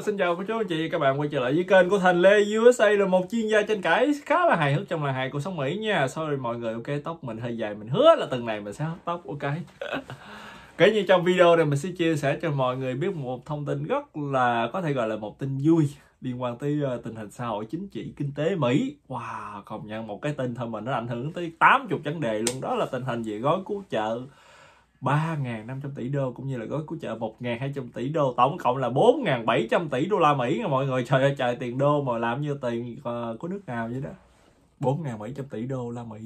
xin chào cô chú anh chị các bạn quay trở lại với kênh của Thành Lê USA là một chuyên gia tranh cãi khá là hài hước trong làng hài của sống Mỹ nha Sorry mọi người, ok tóc mình hơi dài, mình hứa là tuần này mình sẽ hớt tóc, ok Kể như trong video này mình sẽ chia sẻ cho mọi người biết một thông tin rất là có thể gọi là một tin vui liên quan tới ờ, tình hình xã hội chính trị kinh tế Mỹ Wow, công nhận một cái tin thôi mà nó ảnh hưởng tới 80 vấn đề luôn đó là tình hình về gói cứu trợ 3.500 tỷ đô cũng như là gói cứu trợ 1.200 tỷ đô tổng cộng là 4.700 tỷ đô la Mỹ nha mọi người trời ơi trời tiền đô mà làm như tiền uh, của nước nào vậy đó 4.700 tỷ đô la Mỹ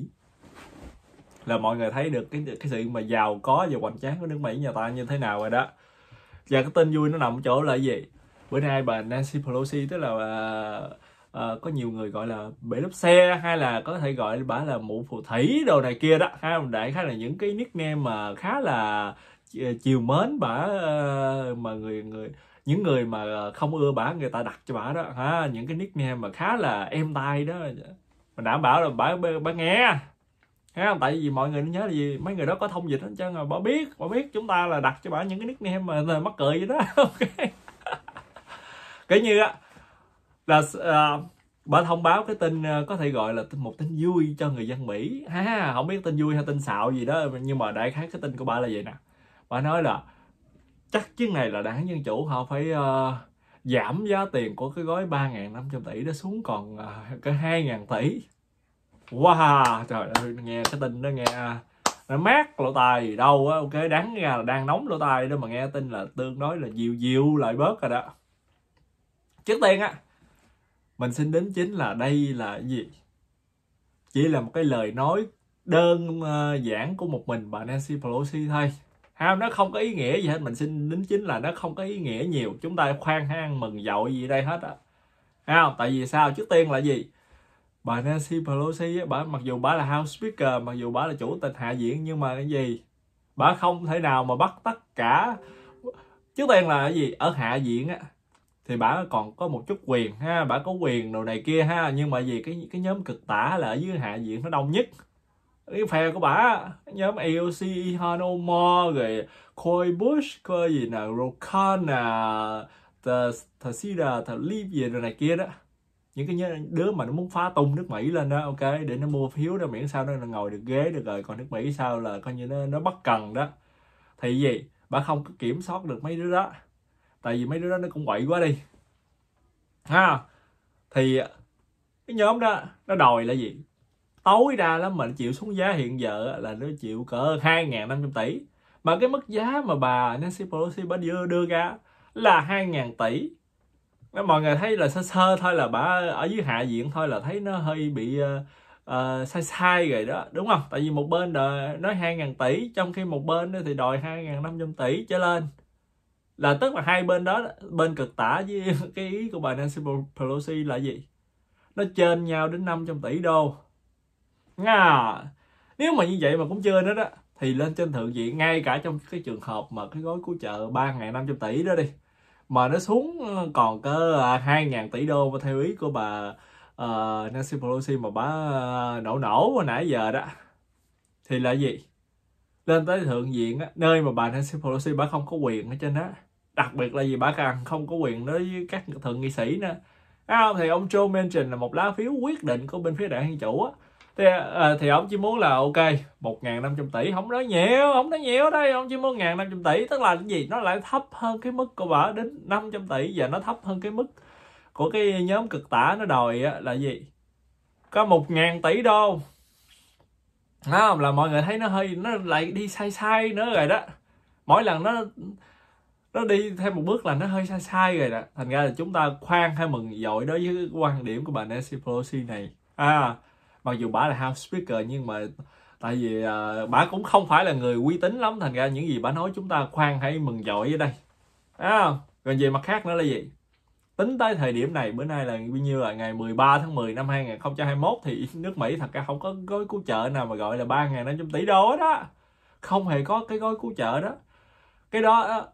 là mọi người thấy được cái cái sự mà giàu có và hoành tráng của nước Mỹ nhà ta như thế nào rồi đó và cái tin vui nó nằm chỗ là gì bữa nay bà Nancy Pelosi tức là uh, uh, có nhiều người gọi là bể lốp xe hay là có thể gọi bả là mụ phù thủy đồ này kia đó ha đại khái là những cái nickname mà khá là ờ, chiều mến bả uh, ờ, mà người người những người mà không ưa bả người ta đặt cho bả đó ha những cái nickname mà khá là êm tai đó mình đảm bảo là bả bả nghe thấy không tại vì mọi người nhớ là gì mấy người đó có thông dịch hết trơn rồi à. bỏ biết bỏ biết chúng ta là đặt cho bả những cái nickname mà mắc cười vậy đó ok kể như á là uh, bên thông báo cái tin uh, có thể gọi là một tin vui cho người dân mỹ ha không biết tin vui hay tin xạo gì đó nhưng mà đại khái cái tin của bà là vậy nè bà nói là chắc chiến này là đảng dân chủ họ phải uh, giảm giá tiền của cái gói 3.500 tỷ đó xuống còn uh, cái 2.000 tỷ wow trời ơi nghe cái tin đó nghe nó mát lỗ tai gì đâu á ok đáng ra là đang nóng lỗ tai đó mà nghe tin là tương đối là dịu dịu lại bớt rồi đó trước tiên á mình xin đến chính là đây là gì chỉ là một cái lời nói đơn ờ, giản của một mình bà Nancy Pelosi thôi ha nó không có ý nghĩa gì hết mình xin đến chính là nó không có ý nghĩa nhiều chúng ta khoan hang mừng dậu gì đây hết á không tại vì sao trước tiên là gì bà Nancy Pelosi bà mặc dù bà là House Speaker mặc dù bà là chủ tịch hạ viện nhưng mà cái gì bà không thể nào mà bắt tất cả trước tiên là cái gì ở hạ viện á thì bà còn có một chút quyền ha bà có quyền đồ này kia ha nhưng mà vì cái cái nhóm cực tả là ở dưới hạ viện nó đông nhất cái phe của bà nhóm AOC Hanomo rồi koi Bush coi gì nè Rokana the the Thalib gì đồ này kia đó những cái đứa mà nó muốn phá tung nước Mỹ lên đó ok để nó mua phiếu đó miễn sao nó ngồi được ghế được rồi còn nước Mỹ sao là coi như nó nó bất cần đó thì gì bà không có kiểm soát được mấy đứa đó tại vì mấy đứa đó nó cũng quậy quá đi ha thì cái nhóm đó nó đòi là gì tối đa lắm mà nó chịu xuống giá hiện giờ là nó chịu cỡ 2.500 tỷ mà cái mức giá mà bà Nancy Pelosi bà đưa, đưa ra là 2.000 tỷ nó mọi người thấy là sơ sơ thôi là bà ở dưới hạ viện thôi là thấy nó hơi bị uh, uh, sai sai rồi đó đúng không tại vì một bên đòi nói 2.000 tỷ trong khi một bên thì đòi 2.500 tỷ trở lên là tức là hai bên đó bên cực tả với cái ý của bà Nancy Pelosi là gì nó trên nhau đến 500 tỷ đô à, nếu mà như vậy mà cũng chơi nữa đó thì lên trên thượng viện ngay cả trong cái trường hợp mà cái gói cứu trợ ba ngày năm trăm tỷ đó đi mà nó xuống ờ, còn cơ à, hai ngàn tỷ đô mà theo ý của bà uh, Nancy Pelosi mà bà ờ, nổ nổ hồi nãy giờ đó thì là gì lên tới thượng viện á, nơi mà bà Nancy Pelosi bà không có quyền ở trên đó đặc biệt là vì bà càng không có quyền đối với các thượng nghị sĩ nữa à, thì ông Joe Manchin là một lá phiếu quyết định của bên phía đảng dân chủ á thì, à, thì ông chỉ muốn là ok 1.500 tỷ không nói nhiều không nói nhiều đây ông chỉ muốn 1.500 tỷ tức là cái gì nó lại thấp hơn cái mức của bà đến 500 tỷ và nó thấp hơn cái mức của cái nhóm cực tả nó đòi á, là gì có 1.000 tỷ đô không là mọi người thấy nó hơi nó lại đi sai sai nữa rồi đó mỗi lần nó nó đi thêm một bước là nó hơi sai sai rồi đó thành ra là chúng ta khoan hay mừng dội đối với quan điểm của bà Nancy Pelosi này à mặc dù bà là House Speaker nhưng mà tại vì à, bà cũng không phải là người uy tín lắm thành ra những gì bà nói chúng ta khoan hay mừng dội ở đây à, còn về mặt khác nữa là gì tính tới thời điểm này bữa nay là bao nhiêu là ngày 13 tháng 10 năm 2021 thì nước Mỹ thật ra không có gói cứu trợ nào mà gọi là 3.500 tỷ đô đó không hề có cái gói cứu trợ đó cái đó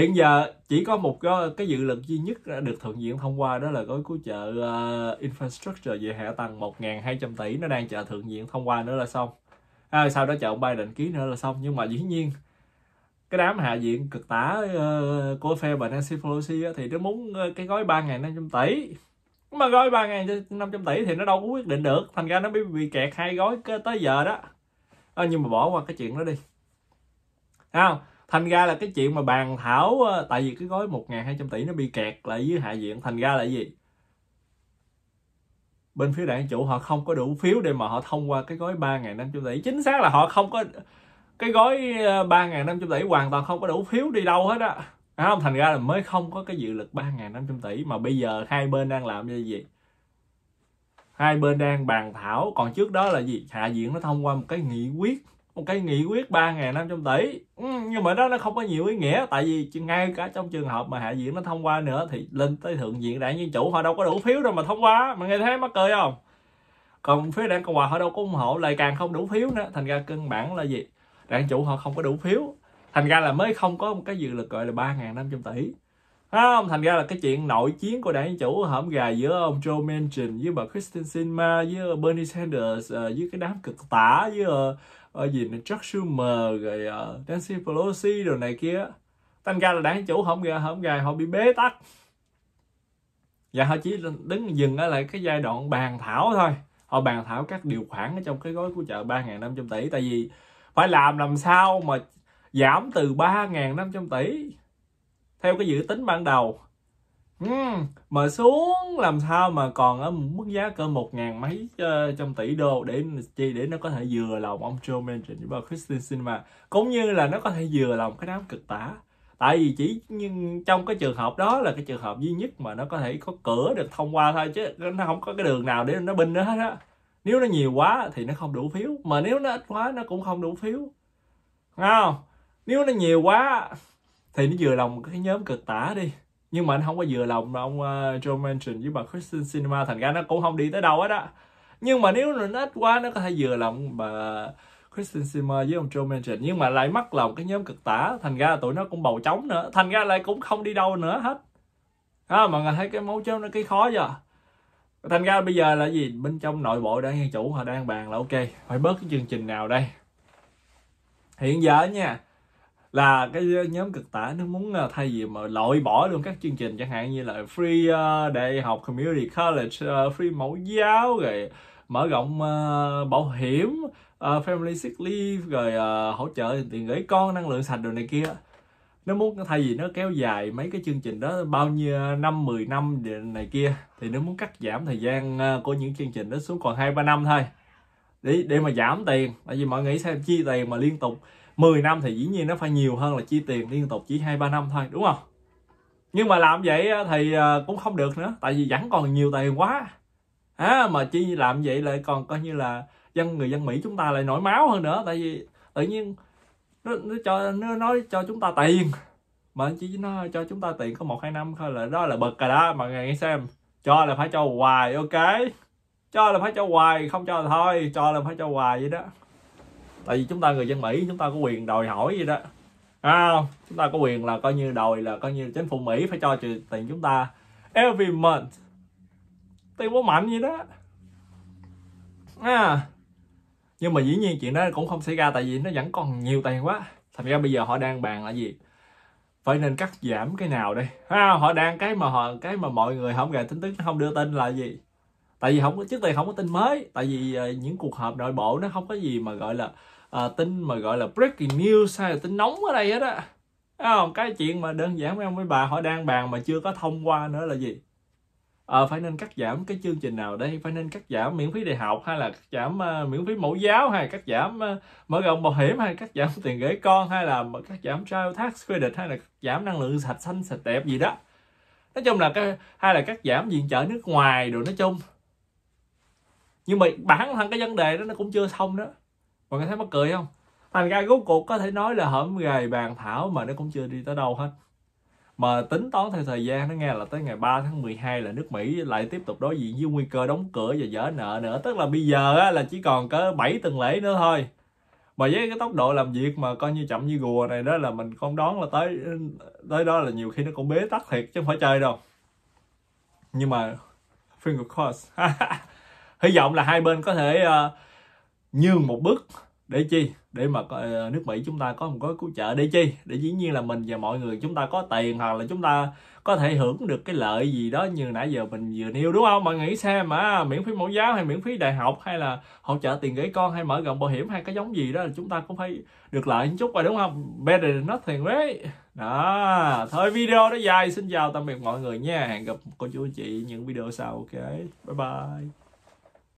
hiện giờ chỉ có một cái, dự luật duy nhất được thượng viện thông qua đó là gói cứu trợ uh, infrastructure về hạ tầng 1.200 tỷ nó đang chờ thượng viện thông qua nữa là xong à, sau đó chờ ông Biden ký nữa là xong nhưng mà dĩ nhiên cái đám hạ viện cực tả uh, của phe bà Nancy Pelosi á, thì nó muốn uh, cái gói 3.500 tỷ mà gói 3.500 tỷ thì nó đâu có quyết định được thành ra nó bị, bị kẹt hai gói tới giờ đó à, nhưng mà bỏ qua cái chuyện đó đi không à, thành ra là cái chuyện mà bàn thảo ờ, tại vì cái gói 1.200 tỷ nó bị kẹt lại dưới hạ viện thành ra là gì bên phía đảng chủ họ không có đủ phiếu để mà họ thông qua cái gói 3.500 tỷ chính xác là họ không có cái gói 3.500 ờ, tỷ hoàn toàn không có đủ phiếu đi đâu hết á không thành ra là mới không có cái dự lực 3.500 tỷ mà bây giờ hai bên đang làm như gì hai bên đang bàn thảo còn trước đó là gì hạ viện nó thông qua một cái nghị quyết một cái nghị quyết 3.500 tỷ ừ, nhưng mà đó nó không có nhiều ý nghĩa tại vì ngay cả trong trường hợp mà hạ viện nó thông qua nữa thì lên tới thượng viện đảng dân chủ họ đâu có đủ phiếu đâu mà thông qua mà nghe thấy mắc cười không còn phía đảng cộng hòa họ đâu có ủng hộ lại càng không đủ phiếu nữa thành ra cân bản là gì đảng chủ họ không có đủ phiếu thành ra là mới không có một cái dự lực gọi là 3.500 tỷ không? thành ra là cái chuyện nội chiến của đảng dân chủ hõm gà giữa ông Joe Manchin với bà Christine Sinema với Bernie Sanders ờ, với cái đám cực tả với ờ, ở gì nó Chuck Schumer rồi uh, Nancy Pelosi rồi này kia tăng ca là đảng chủ không gà không gà họ bị bế tắc và dạ, họ chỉ đứng dừng ở lại cái giai đoạn bàn thảo thôi họ bàn thảo các điều khoản ở trong cái gói của chợ 3.500 tỷ tại vì phải làm làm sao mà giảm từ 3.500 tỷ theo cái dự tính ban đầu uhm, mà xuống làm sao mà còn ở mức giá cỡ một ngàn mấy uh, trăm tỷ đô để chi để nó có thể vừa lòng ông Joe Manchin với bà Christine Sinema cũng như là nó có thể vừa lòng cái đám cực tả tại vì chỉ nhưng trong cái trường hợp đó là cái trường hợp duy nhất mà nó có thể có cửa được thông qua thôi chứ nó không có cái đường nào để nó binh nữa hết á nếu nó nhiều quá thì nó không đủ phiếu mà nếu nó ít quá nó cũng không đủ phiếu Đúng không nếu nó nhiều quá thì nó vừa lòng cái nhóm cực tả đi nhưng mà anh không có vừa lòng mà ông uh, Joe Manchin với bà Kristen Cinema thành ra nó cũng không đi tới đâu hết á nhưng mà nếu nó ít quá nó có thể vừa lòng bà Kristen Simmer với ông Joe Manchin nhưng mà lại mất lòng cái nhóm cực tả thành ra tụi nó cũng bầu trống nữa thành ra lại cũng không đi đâu nữa hết à, mọi người thấy cái mấu chốt nó cái khó chưa thành ra bây giờ là gì bên trong nội bộ đang dân chủ họ đang bàn là ok phải bớt cái chương trình nào đây hiện giờ nha là cái nhóm cực tả nó muốn ờ, thay vì mà loại bỏ luôn các chương trình chẳng hạn như là free uh, đại học community college uh, free mẫu giáo rồi mở rộng uh, bảo hiểm uh, family sick leave rồi uh, hỗ trợ tiền gửi con năng lượng sạch đồ này kia nó muốn thay vì nó kéo dài mấy cái chương trình đó bao nhiêu năm 10 năm này kia thì nó muốn cắt giảm thời gian của những chương trình đó xuống còn hai ba năm thôi để để mà giảm tiền tại vì mọi nghĩ sao chi tiền mà liên tục 10 năm thì dĩ nhiên nó phải nhiều hơn là chi tiền liên tục chỉ hai ba năm thôi đúng không nhưng mà làm vậy ờ, thì ờ, cũng không được nữa tại vì vẫn còn nhiều tiền quá à, mà chi làm vậy lại còn coi như là dân người dân mỹ chúng ta lại nổi máu hơn nữa tại vì tự nhiên nó, nó cho nó nói cho chúng ta tiền mà chỉ nó cho chúng ta tiền có một hai năm thôi là đó là bực rồi đó mà người nghe xem cho là phải cho hoài ok cho là phải cho hoài không cho là thôi cho là phải cho hoài vậy đó tại vì chúng ta người dân mỹ chúng ta có quyền đòi hỏi gì đó à, chúng ta có quyền là coi như đòi là coi như chính phủ mỹ phải cho tiền chúng ta every month tiền bố mạnh gì đó à. nhưng mà dĩ nhiên chuyện đó cũng không xảy ra tại vì nó vẫn còn nhiều tiền quá thành ra bây giờ họ đang bàn là gì phải nên cắt giảm cái nào đây à, họ đang cái mà họ cái mà mọi người không gà tin tức không đưa tin là gì tại vì không có trước đây không có tin mới tại vì ờ, những cuộc họp nội bộ nó không có gì mà gọi là à, tin mà gọi là breaking news hay là tin nóng ở đây hết á không cái chuyện mà đơn giản với ông với bà họ đang bàn mà chưa có thông qua nữa là gì à, phải nên cắt giảm cái chương trình nào đây phải nên cắt giảm miễn phí đại học hay là cắt giảm uh, miễn phí mẫu giáo hay là cắt giảm uh, mở rộng bảo hiểm hay cắt giảm tiền gửi con hay là cắt giảm child tax credit hay là cắt giảm năng lượng sạch xanh sạch đẹp gì đó nói chung là cái hay là cắt giảm viện trợ nước ngoài rồi nói chung nhưng mà bản thân cái vấn đề đó nó cũng chưa xong đó mọi người thấy mắc cười không thành ra rốt cuộc có thể nói là hổm gầy bàn thảo mà nó cũng chưa đi tới đâu hết mà tính toán theo thời gian nó nghe là tới ngày 3 tháng 12 là nước Mỹ lại tiếp tục đối diện với nguy cơ đóng cửa và dỡ nợ nữa tức là bây giờ á, là chỉ còn có 7 tuần lễ nữa thôi mà với cái tốc độ làm việc mà coi như chậm như gùa này đó là mình không đoán là tới tới đó là nhiều khi nó cũng bế tắc thiệt chứ không phải chơi đâu nhưng mà finger cross hy vọng là hai bên có thể uh, nhường một bước để chi để mà ờ, nước Mỹ chúng ta có một gói cứu trợ để chi để dĩ nhiên là mình và mọi người chúng ta có tiền hoặc là chúng ta có thể hưởng được cái lợi gì đó như nãy giờ mình vừa nêu đúng không mà nghĩ xem mà miễn phí mẫu giáo hay miễn phí đại học hay là hỗ trợ tiền gửi con hay mở rộng bảo hiểm hay cái giống gì đó là chúng ta cũng phải được lợi chút rồi đúng không better than nothing right đó thôi video đó dài xin chào tạm biệt mọi người nha hẹn gặp cô chú chị những video sau ok bye bye